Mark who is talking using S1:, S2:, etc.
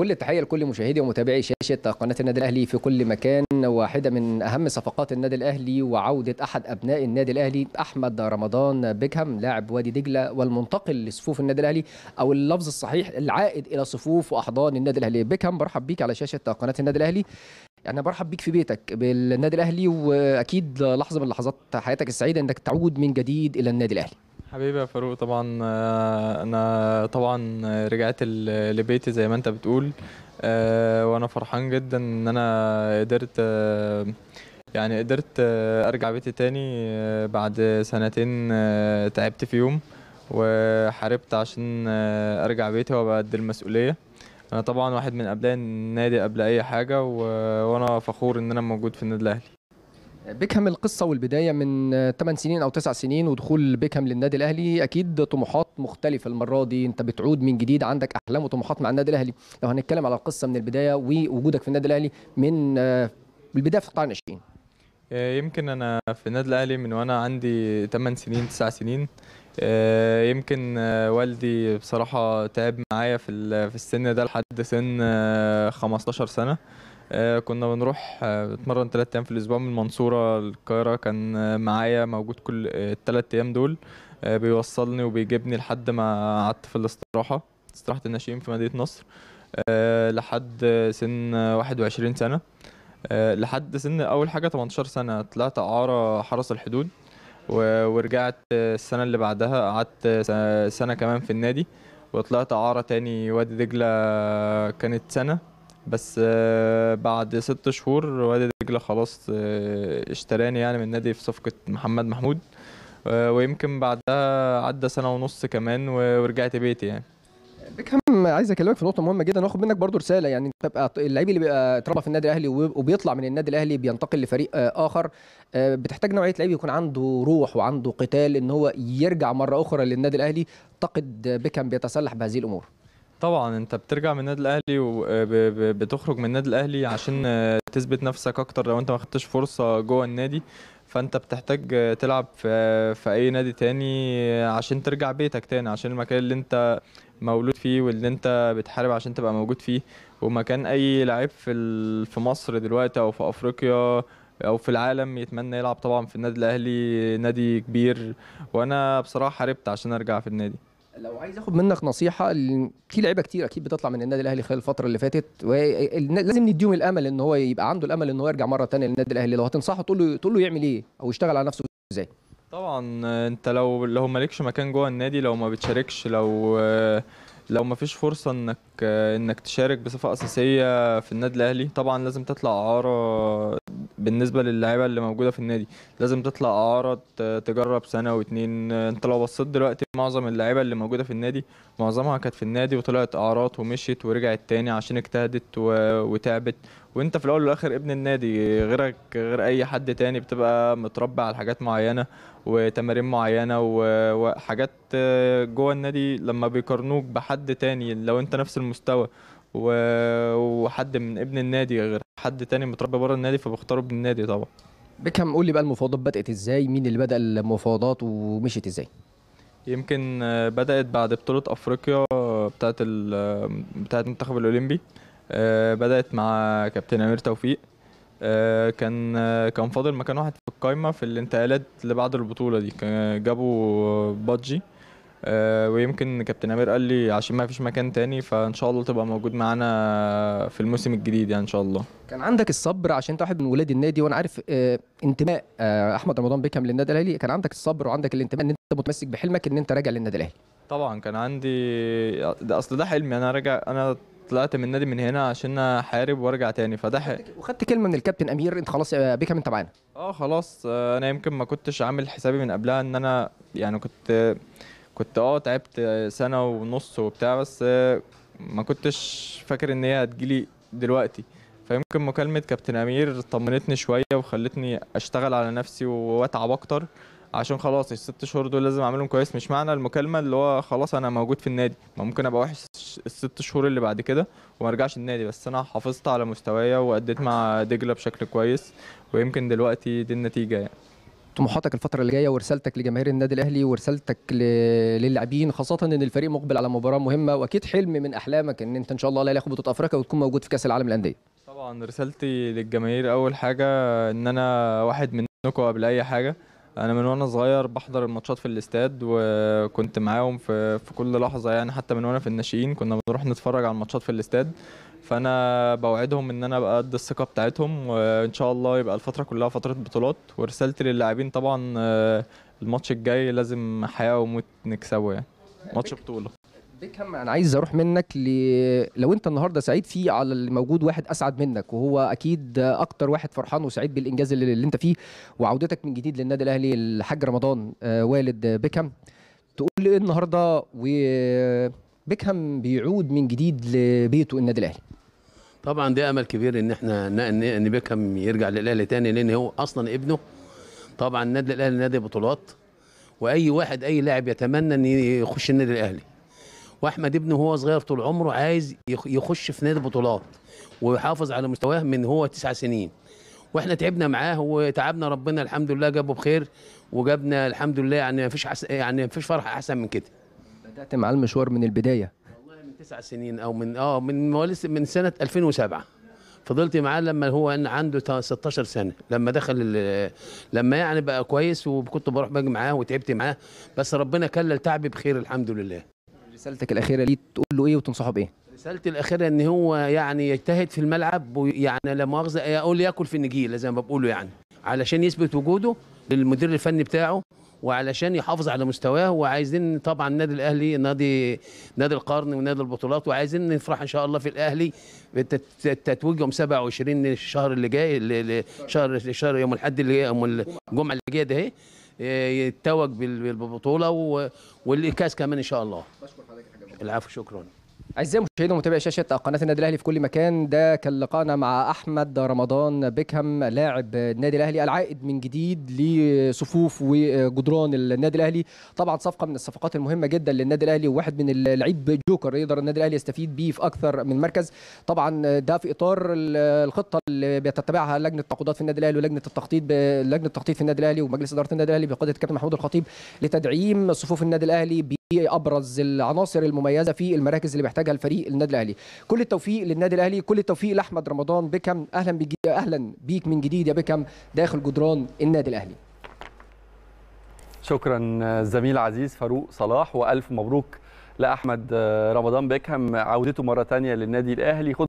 S1: كل التحيه لكل مشاهدي ومتابعي شاشه قناه النادي الاهلي في كل مكان واحده من اهم صفقات النادي الاهلي وعوده احد ابناء النادي الاهلي احمد رمضان بيكهام لاعب وادي دجله والمنتقل لصفوف النادي الاهلي او اللفظ الصحيح العائد الى صفوف واحضان النادي الاهلي بيكهام برحب بيك على شاشه قناه النادي الاهلي يعني برحب بيك في بيتك بالنادي الاهلي واكيد لحظه من لحظات حياتك السعيده انك تعود من جديد الى النادي الاهلي
S2: حبيبي يا فاروق طبعا آه، انا طبعا رجعت لبيتي زي ما انت بتقول آه، وانا فرحان جدا ان انا قدرت آه، يعني قدرت ارجع بيتي تاني بعد سنتين تعبت فيهم وحاربت عشان ارجع بيتي وابقى قد المسؤوليه انا طبعا واحد من ابناء النادي قبل اي حاجه وانا فخور ان انا موجود في النادي الاهلي
S1: بيكهام القصه والبدايه من 8 سنين او 9 سنين ودخول بيكهام للنادي الاهلي اكيد طموحات مختلفه المره دي انت بتعود من جديد عندك احلام وطموحات مع النادي الاهلي لو هنتكلم على القصه من البدايه ووجودك في النادي الاهلي من آه، البدايه في قطاع الناشئين
S2: آه، يمكن انا في النادي الاهلي من وانا عندي 8 سنين 9 سنين آه، يمكن والدي بصراحه تعب معايا في في السن ده لحد سن 15 سنه آه، كنا بنروح آه، نتمرن ثلاث ايام في الاسبوع من المنصوره للقاهره كان معايا موجود كل الثلاث ايام دول آه، بيوصلني وبيجيبني لحد ما قعدت في الاستراحه استراحه الناشئين في مدينه نصر لحد سن 21 سنه لحد سن اول حاجه 18 سنه طلعت اعاره حرس الحدود ورجعت السنه اللي بعدها قعدت سنه كمان في النادي وطلعت اعاره تاني وادي دجله كانت سنه بس آه، بعد ست شهور وادي دجله خلاص آه، اشتراني يعني من النادي في صفقه محمد محمود آه، ويمكن بعدها عدى سنه ونص كمان ورجعت بيتي يعني
S1: بيكهام عايز اكلمك في نقطه مهمه جدا واخد منك برضو رساله يعني بتبقى اللعيب اللي بيبقى اتربى في النادي الاهلي وبيطلع من النادي الاهلي بينتقل لفريق اخر بتحتاج نوعيه لعيب يكون عنده روح وعنده قتال ان هو يرجع مره اخرى للنادي الاهلي اعتقد بيكهام بيتسلح بهذه الامور
S2: طبعا انت بترجع من النادي الاهلي وبتخرج من النادي الاهلي عشان آه، تثبت نفسك اكتر لو انت ما خدتش فرصه جوه النادي فانت بتحتاج آه، تلعب في في اي نادي تاني آه، عشان ترجع بيتك تاني عشان المكان اللي انت مولود فيه واللي انت بتحارب عشان تبقى موجود فيه ومكان اي لعيب في في مصر دلوقتي او في افريقيا او في العالم يتمنى يلعب طبعا في النادي الاهلي نادي كبير وانا بصراحه حاربت عشان ارجع في النادي
S1: لو عايز اخد منك نصيحه في لعيبه كتير اكيد بتطلع من النادي الاهلي خلال الفتره اللي فاتت لازم نديهم الامل ان هو يبقى عنده الامل ان هو يرجع مره ثانيه للنادي الاهلي لو هتنصحه تقول له تقول له يعمل ايه او يشتغل على نفسه
S2: ازاي طبعا انت لو لو مالكش مكان جوه النادي لو ما بتشاركش لو لو ما فيش فرصه انك انك تشارك بصفه اساسيه في النادي الاهلي طبعا لازم تطلع اعاره بالنسبه للعيبه اللي موجوده في النادي لازم تطلع اعاره تجرب سنه واتنين انت لو بصيت دلوقتي معظم اللعيبه اللي موجوده في النادي معظمها كانت في النادي وطلعت اعارات ومشيت ورجعت تاني عشان اجتهدت وتعبت وانت في الاول والاخر ابن النادي غيرك غير اي حد تاني بتبقى متربع على حاجات معينه وتمارين معينه وحاجات جوه النادي لما بيقارنوك بحد تاني لو انت نفس المستوى وحد من ابن النادي غير حد تاني متربي بره النادي فبختاره النادي طبعا
S1: بيكهام قول لي بقى المفاوضات بدات ازاي مين اللي بدا المفاوضات ومشيت ازاي
S2: يمكن آه، بدات بعد بطوله افريقيا بتاعه بتاعه آه، المنتخب الاولمبي آه، بدات مع كابتن امير توفيق كان كان فاضل مكان واحد في القايمه في الانتقالات بعد البطوله دي جابوا بادجي آه، ويمكن كابتن امير قال لي عشان ما فيش مكان تاني فان شاء الله تبقى موجود معانا في الموسم الجديد يعني ان شاء الله
S1: كان عندك الصبر عشان انت واحد من ولاد النادي وانا عارف آه، انتماء آه، احمد رمضان بيكم للنادي الاهلي كان عندك الصبر وعندك الانتماء ان انت متمسك بحلمك ان انت راجع للنادي الاهلي
S2: طبعا كان عندي ده اصل ده حلمي انا راجع انا طلعت من النادي من هنا عشان احارب وارجع تاني فده
S1: وخدت كلمه من الكابتن امير انت خلاص بيكم انت معانا
S2: اه خلاص انا يمكن ما كنتش عامل حسابي من قبلها ان انا يعني كنت كنت اه تعبت سنه ونص وبتاع بس ما كنتش فاكر ان هي هتجيلي دلوقتي فيمكن مكالمه كابتن امير طمنتني شويه وخلتني اشتغل على نفسي واتعب اكتر عشان خلاص الست شهور دول لازم اعملهم كويس مش معنى المكالمه اللي هو خلاص انا موجود في النادي ما ممكن ابقى وحش الست شهور اللي بعد كده وما ارجعش النادي بس انا حافظت على مستوايا واديت مع دجله بشكل كويس ويمكن دلوقتي دي النتيجه يعني
S1: طموحاتك الفتره اللي جايه ورسالتك لجماهير النادي الاهلي ورسالتك للاعبين خاصه ان الفريق مقبل على مباراه مهمه واكيد حلم من احلامك ان انت ان شاء الله الاهلي ياخد بطوله افريقيا وتكون موجود في كاس العالم للانديه
S2: طبعا رسالتي للجماهير اول حاجه ان انا واحد منكم قبل اي حاجه انا من وانا صغير بحضر الماتشات في الاستاد وكنت معاهم في في كل لحظه يعني حتى من وانا في الناشئين كنا بنروح نتفرج على الماتشات في الاستاد فانا بوعدهم ان انا ابقى قد الثقه بتاعتهم وان شاء الله يبقى الفتره كلها فتره بطولات ورسالتي للاعبين طبعا الماتش الجاي لازم حياه وموت نكسبه يعني ماتش بطوله
S1: بيكهام انا عايز اروح منك ل... لو انت النهارده سعيد فيه على اللي موجود واحد اسعد منك وهو اكيد اكتر واحد فرحان وسعيد بالانجاز اللي, اللي انت فيه وعودتك من جديد للنادي الاهلي الحاج رمضان آه والد بيكهام تقول لي ايه النهارده وبيكهام بيعود من جديد لبيته النادي
S3: الاهلي طبعا ده امل كبير ان احنا ان بيكهام يرجع للاهلي تاني لان هو اصلا ابنه طبعا النادي الاهلي نادي بطولات واي واحد اي لاعب يتمنى ان يخش النادي الاهلي واحمد ابنه وهو صغير طول عمره عايز يخش في نادي بطولات ويحافظ على مستواه من هو تسع سنين واحنا تعبنا معاه وتعبنا ربنا الحمد لله جابه بخير وجابنا الحمد لله يعني مفيش حس... يعني مفيش فرحه احسن من كده
S1: بدات مع المشوار من البدايه
S3: والله من تسع سنين او من اه من مواليد من سنه 2007 فضلت معاه لما هو ان عنده 16 سنه لما دخل لما يعني بقى كويس وكنت بروح باجي معاه وتعبت معاه بس ربنا كلل تعبي بخير الحمد لله
S1: رسالتك الاخيره ليه تقول له ايه وتنصحه بايه
S3: رسالتي الاخيره ان هو يعني يجتهد في الملعب ويعني لا مؤاخذه اقول ياكل في النجيله زي ما بقوله يعني علشان يثبت وجوده للمدير الفني بتاعه وعلشان يحافظ على مستواه وعايزين طبعا النادي الاهلي نادي نادي القرن ونادي البطولات وعايزين نفرح ان شاء الله في الاهلي يوم 27 الشهر اللي جاي شهر شهر يوم الاحد اللي جاي يوم الجمعه اللي جايه ده يتوج بالبطوله والكاس كمان ان شاء الله بشكر حضرتك العفو شكرا أعزائي المشاهدين
S1: ومتابعي شاشة قناة النادي الأهلي في كل مكان ده كان لقائنا مع أحمد رمضان بيكهام لاعب النادي الأهلي العائد من جديد لصفوف وجدران النادي الأهلي طبعا صفقة من الصفقات المهمة جدا للنادي الأهلي وواحد من اللعيب جوكر يقدر النادي الأهلي يستفيد بيه في أكثر من مركز طبعا ده في إطار الخطة اللي بتتبعها لجنة التعاقدات في النادي الأهلي ولجنة التخطيط لجنة التخطيط في النادي الأهلي ومجلس إدارة النادي الأهلي بقيادة الكابتن محمود الخطيب لتدعيم صفوف النادي الأهلي ابرز العناصر المميزه في المراكز اللي بيحتاجها الفريق النادي الاهلي كل التوفيق للنادي الاهلي كل التوفيق لاحمد رمضان بكم اهلا بيك اهلا بيك من جديد يا بكم داخل جدران النادي الاهلي
S2: شكرا زميل عزيز فاروق صلاح والف مبروك لاحمد رمضان بكم عودته مره ثانيه للنادي الاهلي